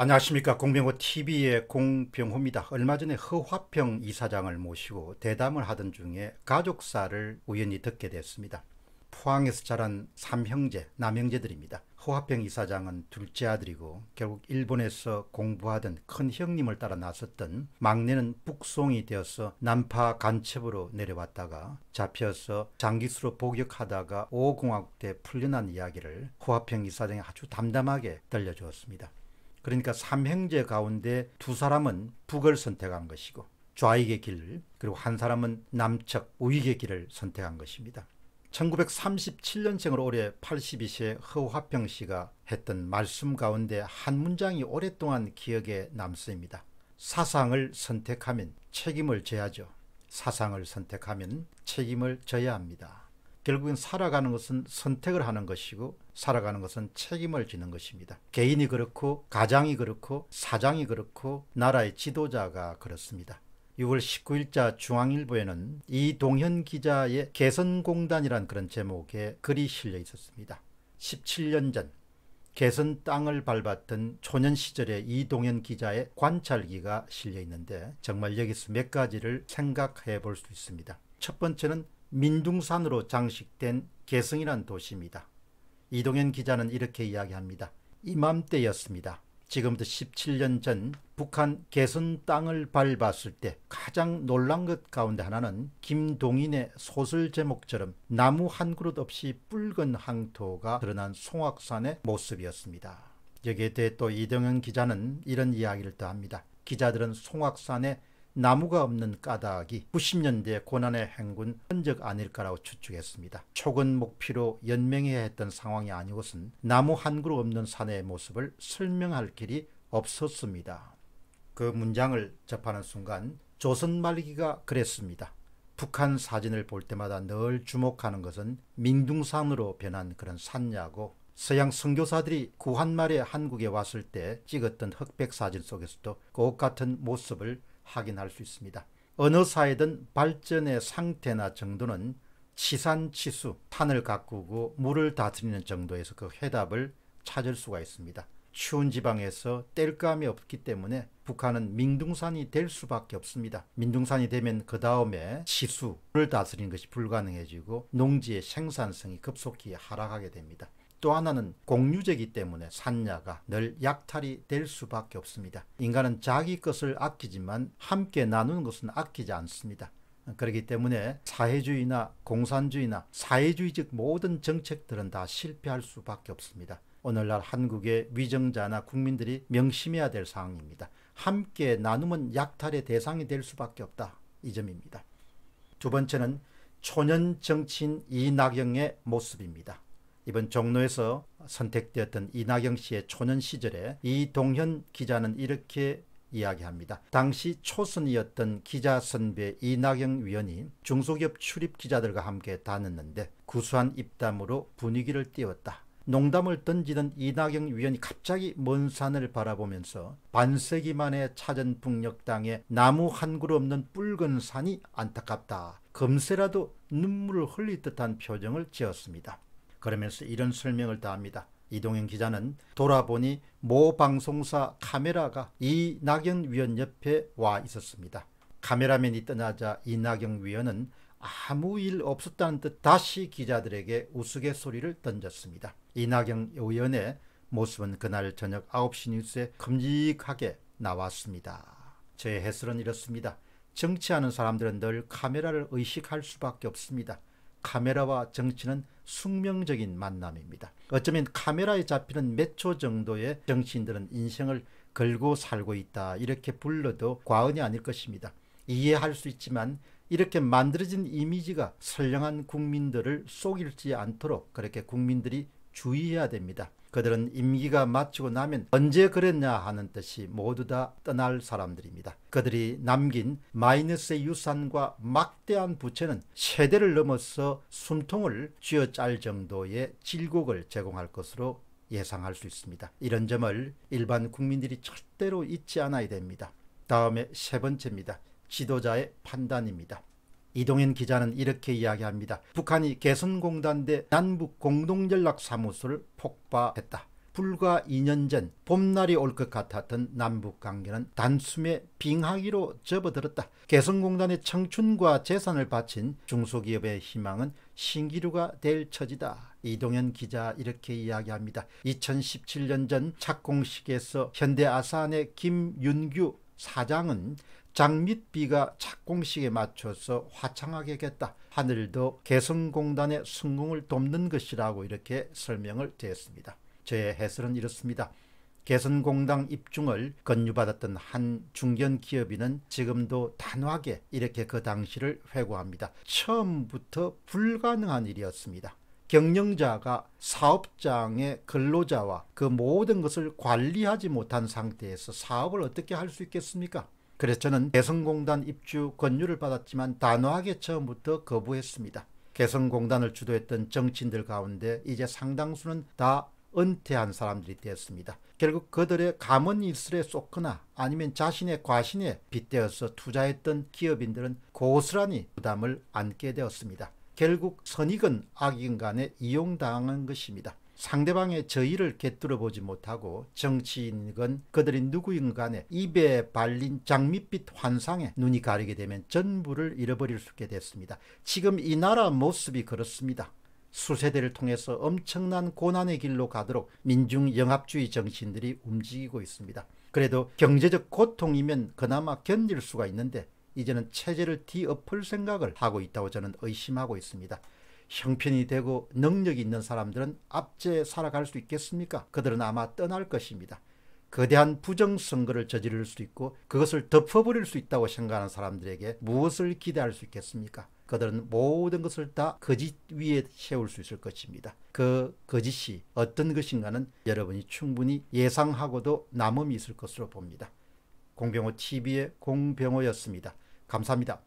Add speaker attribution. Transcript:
Speaker 1: 안녕하십니까 공병호 TV의 공병호입니다. 얼마 전에 허화평 이사장을 모시고 대담을 하던 중에 가족사를 우연히 듣게 됐습니다. 포항에서 자란 삼형제, 남형제들입니다. 허화평 이사장은 둘째 아들이고 결국 일본에서 공부하던 큰 형님을 따라 나섰던 막내는 북송이 되어서 남파 간첩으로 내려왔다가 잡혀서 장기수로 복역하다가 오공화국 풀려난 이야기를 허화평 이사장이 아주 담담하게 들려주었습니다. 그러니까 삼형제 가운데 두 사람은 북을 선택한 것이고 좌익의 길 그리고 한 사람은 남측 우익의 길을 선택한 것입니다. 1937년생으로 올해 82세 허화평 씨가 했던 말씀 가운데 한 문장이 오랫동안 기억에 남습니다. 사상을 선택하면 책임을 져야죠. 사상을 선택하면 책임을 져야 합니다. 결국엔 살아가는 것은 선택을 하는 것이고 살아가는 것은 책임을 지는 것입니다. 개인이 그렇고 가장이 그렇고 사장이 그렇고 나라의 지도자가 그렇습니다. 6월 19일자 중앙일보에는 이동현 기자의 개선공단이란 그런 제목의 글이 실려 있었습니다. 17년 전 개선 땅을 밟았던 초년 시절의 이동현 기자의 관찰기가 실려 있는데 정말 여기서 몇 가지를 생각해 볼 수 있습니다. 첫 번째는 민둥산으로 장식된 개성이란 도시입니다. 이동현 기자는 이렇게 이야기합니다. 이맘때였습니다. 지금부터 17년 전 북한 개선 땅을 밟았을 때 가장 놀란 것 가운데 하나는 김동인의 소설 제목처럼 나무 한 그릇 없이 붉은 항토가 드러난 송악산의 모습이었습니다. 여기에 대해 또 이동현 기자는 이런 이야기를 더합니다. 기자들은 송악산의 나무가 없는 까닭이 90년대 고난의 행군 흔적 아닐까라고 추측했습니다. 촉은 목표로 연맹해야 했던 상황이 아니고선 나무 한 그루 없는 산의 모습을 설명할 길이 없었습니다. 그 문장을 접하는 순간 조선 말기가 그랬습니다. 북한 사진을 볼 때마다 늘 주목하는 것은 민둥산으로 변한 그런 산야고 서양 선교사들이 구한 말에 한국에 왔을 때 찍었던 흑백 사진 속에서도 그 같은 모습을 확인할 수 있습니다. 어느 사회든 발전의 상태나 정도는 치산치수, 탄을 가꾸고 물을 다스리는 정도에서 그 해답을 찾을 수가 있습니다. 추운 지방에서 뗄감이 없기 때문에 북한은 민둥산이 될 수밖에 없습니다. 민둥산이 되면 그 다음에 지수를 다스리는 것이 불가능해지고 농지의 생산성이 급속히 하락하게 됩니다. 또 하나는 공유제기 때문에 산야가 늘 약탈이 될 수밖에 없습니다. 인간은 자기 것을 아끼지만 함께 나누는 것은 아끼지 않습니다. 그렇기 때문에 사회주의나 공산주의나 사회주의적 모든 정책들은 다 실패할 수밖에 없습니다. 오늘날 한국의 위정자나 국민들이 명심해야 될 사항입니다. 함께 나눔은 약탈의 대상이 될 수밖에 없다. 이 점입니다. 두 번째는 초년 정치인 이낙영의 모습입니다. 이번 종로에서 선택되었던 이낙영 씨의 초년 시절에 이동현 기자는 이렇게 이야기합니다. 당시 초선이었던 기자 선배 이낙영 위원이 중소기업 출입 기자들과 함께 다녔는데 구수한 입담으로 분위기를 띄웠다. 농담을 던지던 이낙영 위원이 갑자기 먼 산을 바라보면서 반세기 만에 찾은 북녘땅에 나무 한 그루 없는 붉은 산이 안타깝다. 금세라도 눈물을 흘릴 듯한 표정을 지었습니다. 그러면서 이런 설명을 다합니다. 이동현 기자는 돌아보니 모 방송사 카메라가 이낙연 위원 옆에 와 있었습니다. 카메라맨이 떠나자 이낙연 위원은 아무 일 없었다는 듯 다시 기자들에게 우스갯소리를 던졌습니다. 이낙연 의원의 모습은 그날 저녁 9시 뉴스에 큼직하게 나왔습니다. 제 해설은 이렇습니다. 정치하는 사람들은 늘 카메라를 의식할 수밖에 없습니다. 카메라와 정치는 숙명적인 만남입니다. 어쩌면 카메라에 잡히는 몇 초 정도의 정치인들은 인생을 걸고 살고 있다 이렇게 불러도 과언이 아닐 것입니다. 이해할 수 있지만 이렇게 만들어진 이미지가 선량한 국민들을 속일지 않도록 그렇게 국민들이 주의해야 됩니다. 그들은 임기가 마치고 나면 언제 그랬냐 하는 뜻이 모두 다 떠날 사람들입니다. 그들이 남긴 마이너스의 유산과 막대한 부채는 세대를 넘어서 숨통을 쥐어짤 정도의 질곡을 제공할 것으로 예상할 수 있습니다. 이런 점을 일반 국민들이 절대로 잊지 않아야 됩니다. 다음에 세 번째입니다. 지도자의 판단입니다. 이동현 기자는 이렇게 이야기합니다. 북한이 개성공단 대 남북 공동연락사무소를 폭파했다. 불과 2년 전 봄날이 올 것 같았던 남북 관계는 단숨에 빙하기로 접어들었다. 개성공단의 청춘과 재산을 바친 중소기업의 희망은 신기루가 될 처지다. 이동현 기자 이렇게 이야기합니다. 2017년 전 착공식에서 현대아산의 김윤규 사장은 장밋비가 착공식에 맞춰서 화창하게 겠다. 하늘도 개성공단의 성공을 돕는 것이라고 이렇게 설명을 드렸습니다. 저의 해설은 이렇습니다. 개성공단입증을 건유받았던 한 중견 기업인은 지금도 단호하게 이렇게 그 당시를 회고합니다. 처음부터 불가능한 일이었습니다. 경영자가 사업장의 근로자와 그 모든 것을 관리하지 못한 상태에서 사업을 어떻게 할 수 있겠습니까? 그래서 저는 개성공단 입주 권유를 받았지만 단호하게 처음부터 거부했습니다. 개성공단을 주도했던 정치인들 가운데 이제 상당수는 다 은퇴한 사람들이 되었습니다. 결국 그들의 감언 일술에 쏟거나 아니면 자신의 과신에 빗대어서 투자했던 기업인들은 고스란히 부담을 안게 되었습니다. 결국 선익은 악인 간에 이용당한 것입니다. 상대방의 저의를 꿰뚫어 보지 못하고 정치인건 그들이 누구인 간에 입에 발린 장밋빛 환상에 눈이 가리게 되면 전부를 잃어버릴 수 있게 됐습니다. 지금 이 나라 모습이 그렇습니다. 수세대를 통해서 엄청난 고난의 길로 가도록 민중영합주의 정신들이 움직이고 있습니다. 그래도 경제적 고통이면 그나마 견딜 수가 있는데 이제는 체제를 뒤엎을 생각을 하고 있다고 저는 의심하고 있습니다. 형편이 되고 능력이 있는 사람들은 압제에 살아갈 수 있겠습니까? 그들은 아마 떠날 것입니다. 거대한 부정선거를 저지를 수 있고 그것을 덮어버릴 수 있다고 생각하는 사람들에게 무엇을 기대할 수 있겠습니까? 그들은 모든 것을 다 거짓 위에 세울 수 있을 것입니다. 그 거짓이 어떤 것인가는 여러분이 충분히 예상하고도 남음이 있을 것으로 봅니다. 공병호 TV의 공병호였습니다. 감사합니다.